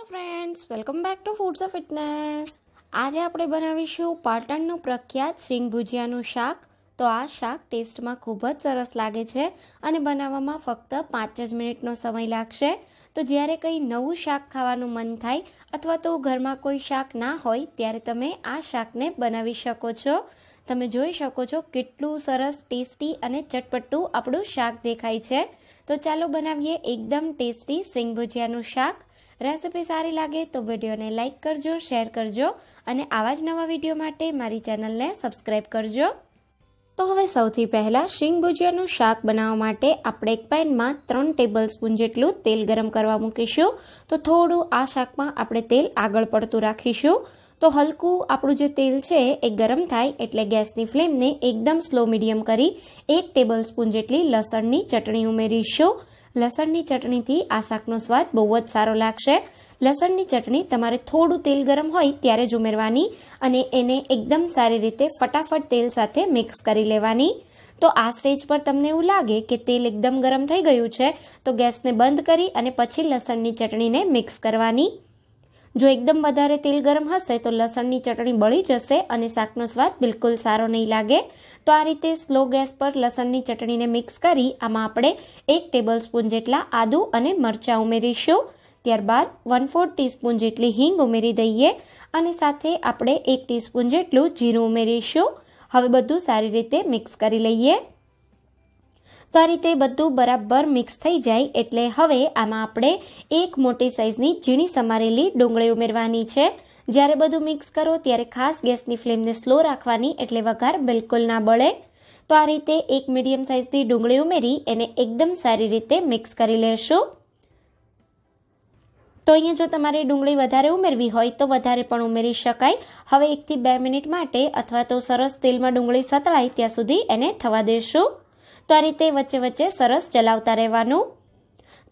hello friends welcome back to foods of fitness આજે આપણે બનાવીશું પાટણનું પ્રખ્યાત સિંગ ભુજિયાનું શાક તો આ શાક ટેસ્ટમાં ખૂબ જ સરસ લાગે છે અને બનાવવામાં ફક્ત પાંચ જ મિનિટનો સમય લાગશે તો જ્યારે કંઈ નવું શાક ખાવાનું મન થાય અથવા તો ઘરમાં કોઈ શાક ના હોય ત્યારે તમે આ શાકને બનાવી શકો છો તમે જોઈ શકો છો કેટલું સરસ ટેસ્ટી અને ચટપટું આપણું શાક દેખાય છે તો ચાલો બનાવીએ એકદમ ટેસ્ટી સિંગ ભુજિયાનું શાક રેસિપી સારી લાગે તો વિડીયોને લાઇક કરજો શેર કરજો અને આવા જ નવા વિડીયો માટે મારી ચેનલને સબસ્ક્રાઈબ કરજો તો હવે સૌથી પહેલાં શીંગ ભુજિયાનું શાક બનાવવા માટે આપણે એક પેનમાં ત્રણ ટેબલસ્પૂન જેટલું તેલ ગરમ કરવા મૂકીશું તો થોડું આ શાકમાં આપણે તેલ આગળ પડતું રાખીશું તો હલકું આપણું જે તેલ છે એ ગરમ થાય એટલે ગેસની ફ્લેમને એકદમ સ્લો મીડિયમ કરી એક ટેબલ ટેબલસ્પૂન જેટલી લસણની ચટણી ઉમેરીશું લસણની ચટણીથી આ શાકનો સ્વાદ બહુ જ સારો લાગશે લસણની ચટણી તમારે થોડું તેલ ગરમ હોય ત્યારે જ ઉમેરવાની અને એને એકદમ સારી રીતે ફટાફટ તેલ સાથે મિક્સ કરી લેવાની તો આ સ્ટેજ પર તમને એવું લાગે કે તેલ એકદમ ગરમ થઈ ગયું છે તો ગેસને બંધ કરી અને પછી લસણની ચટણીને મિક્સ કરવાની જો એકદમ વધારે તેલ ગરમ હશે તો લસણની ચટણી બળી જશે અને શાકનો સ્વાદ બિલકુલ સારો નહીં લાગે તો આ રીતે સ્લો ગેસ પર લસણની ચટણીને મિક્સ કરી આમાં આપણે એક ટેબલસ્પૂન જેટલા આદુ અને મરચાં ઉમેરીશું ત્યારબાદ વન ફોર્થ ટીસ્પૂન જેટલી હિંગ ઉમેરી દઈએ અને સાથે આપણે એક ટીસ્પૂન જેટલું જીરું ઉમેરીશું હવે બધું સારી રીતે મિક્સ કરી લઈએ તો આ રીતે બધું બરાબર મિક્સ થઈ જાય એટલે હવે આમાં આપણે એક મોટી સાઇઝની ઝીણી સમારેલી ડુંગળી ઉમેરવાની છે જ્યારે બધું મિક્સ કરો ત્યારે ખાસ ગેસની ફ્લેમને સ્લો રાખવાની એટલે વઘાર બિલકુલ ના બળે તો આ રીતે એક મીડિયમ સાઇઝની ડુંગળી ઉમેરી એને એકદમ સારી રીતે મિક્સ કરી લેશું તો અહીંયા જો તમારે ડુંગળી વધારે ઉમેરવી હોય તો વધારે પણ ઉમેરી શકાય હવે એકથી બે મિનિટ માટે અથવા તો સરસ તેલમાં ડુંગળી સતળાય ત્યાં સુધી એને થવા દેશું તો આ રીતે વચ્ચે વચ્ચે સરસ ચલાવતા રહેવાનું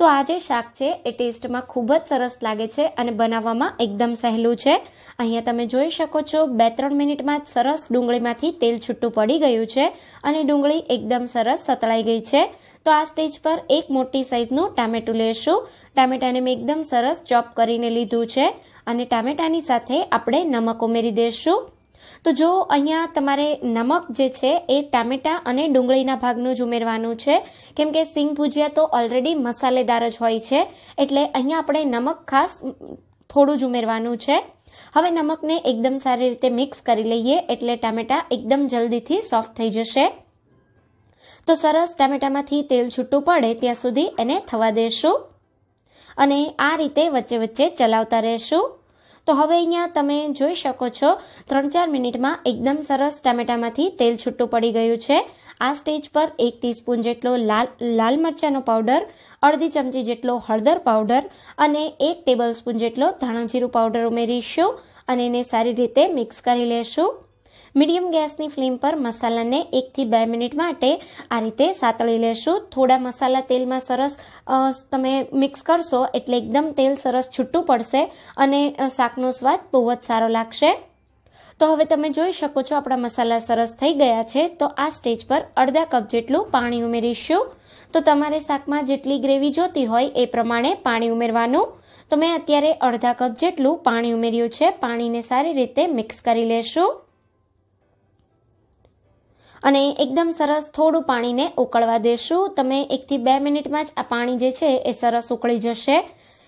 તો આ જે શાક છે એ ટેસ્ટમાં ખૂબ જ સરસ લાગે છે અને બનાવવામાં એકદમ સહેલું છે અહીંયા તમે જોઈ શકો છો બે ત્રણ મિનિટમાં સરસ ડુંગળીમાંથી તેલ છૂટું પડી ગયું છે અને ડુંગળી એકદમ સરસ સતળાઈ ગઈ છે તો આ સ્ટેજ પર એક મોટી સાઇઝનું ટામેટું લેશું ટામેટાને મેં એકદમ સરસ ચોપ કરીને લીધું છે અને ટામેટાની સાથે આપણે નમક ઉમેરી દઈશું તો જો અહીંયા તમારે નમક જે છે એ ટામેટાં અને ડુંગળીના ભાગનું જ ઉમેરવાનું છે કેમ કે સિંગ ભુજિયા તો ઓલરેડી મસાલેદાર જ હોય છે એટલે અહીંયા આપણે નમક ખાસ થોડું જ ઉમેરવાનું છે હવે નમકને એકદમ સારી રીતે મિક્સ કરી લઈએ એટલે ટામેટાં એકદમ જલ્દીથી સોફ્ટ થઈ જશે તો સરસ ટામેટામાંથી તેલ છૂટું પડે ત્યાં સુધી એને થવા દેશું અને આ રીતે વચ્ચે વચ્ચે ચલાવતા રહેશું તો હવે અહીંયા તમે જોઈ શકો છો ત્રણ ચાર મિનિટમાં એકદમ સરસ ટામેટામાંથી તેલ છૂટું પડી ગયું છે આ સ્ટેજ પર એક ટીસ્પૂન જેટલો લાલ લાલ મરચાંનો પાવડર અડધી ચમચી જેટલો હળદર પાવડર અને એક ટેબલ સ્પૂન જેટલો ધાણાજીરું પાવડર ઉમેરીશું અને એને સારી રીતે મિક્સ કરી લેશું મીડિયમ ગેસની ફ્લેમ પર મસાલાને એકથી બે મિનિટ માટે આ રીતે સાતળી લેશું થોડા મસાલા તેલમાં સરસ તમે મિક્સ કરશો એટલે એકદમ તેલ સરસ છૂટું પડશે અને શાકનો સ્વાદ બહુ જ સારો લાગશે તો હવે તમે જોઈ શકો છો આપણા મસાલા સરસ થઈ ગયા છે તો આ સ્ટેજ પર અડધા કપ જેટલું પાણી ઉમેરીશું તો તમારે શાકમાં જેટલી ગ્રેવી જોતી હોય એ પ્રમાણે પાણી ઉમેરવાનું તો મેં અત્યારે અડધા કપ જેટલું પાણી ઉમેર્યું છે પાણીને સારી રીતે મિક્સ કરી લેશું અને એકદમ સરસ થોડું પાણીને ઉકળવા દેશું તમે એકથી બે મિનિટમાં જ આ પાણી જે છે એ સરસ ઉકળી જશે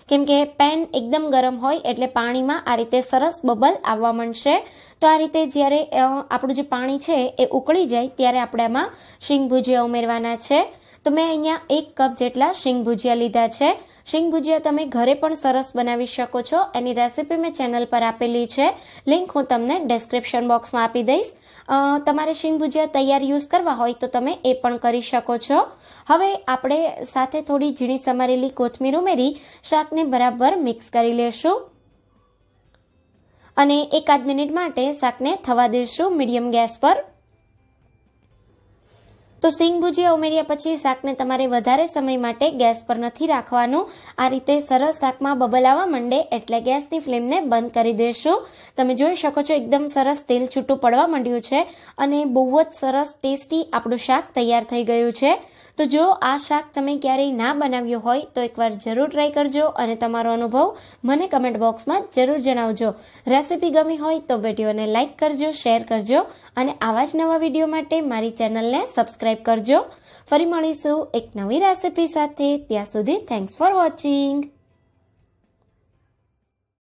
કેમ કે પેન એકદમ ગરમ હોય એટલે પાણીમાં આ રીતે સરસ બબલ આવવા માંડશે તો આ રીતે જ્યારે આપણું જે પાણી છે એ ઉકળી જાય ત્યારે આપણે આમાં શીંગ ભુજિયા ઉમેરવાના છે તો મેં અહીંયા એક કપ જેટલા શીંગ ભુજિયા લીધા છે શીંગ ભુજિયા તમે ઘરે પણ સરસ બનાવી શકો છો એની રેસીપી મેં ચેનલ પર આપેલી છે લિંક હું તમને ડિસ્ક્રિપ્શન બોક્સમાં આપી દઈશ તમારે શીંગ ભુજિયા તૈયાર યુઝ કરવા હોય તો તમે એ પણ કરી શકો છો હવે આપણે સાથે થોડી ઝીણી સમારેલી કોથમીર ઉમેરી શાકને બરાબર મિક્સ કરી લેશું અને એકાદ મિનિટ માટે શાકને થવા દઈશું મીડિયમ ગેસ પર તો સિંગ ભુજિયા ઉમેર્યા પછી શાકને તમારે વધારે સમય માટે ગેસ પર નથી રાખવાનું આ રીતે સરસ શાકમાં બબલાવા માંડે એટલે ગેસની ફ્લેમને બંધ કરી દેશું તમે જોઈ શકો છો એકદમ સરસ તેલ છૂટું પડવા માંડ્યું છે અને બહુ જ સરસ ટેસ્ટી આપણું શાક તૈયાર થઈ ગયું છે તો જો આ શાક તમે ક્યારેય ના બનાવ્યો હોય તો એકવાર જરૂર ટ્રાય કરજો અને તમારો અનુભવ મને કમેન્ટ બોક્સમાં જરૂર જણાવજો રેસીપી ગમી હોય તો વિડીયોને લાઇક કરજો શેર કરજો અને આવા જ નવા વિડીયો માટે મારી ચેનલને સબસ્ક્રાઇબ કરજો ફરી મળીશું એક નવી રેસીપી સાથે ત્યાં સુધી થેન્ક્સ ફોર વોચિંગ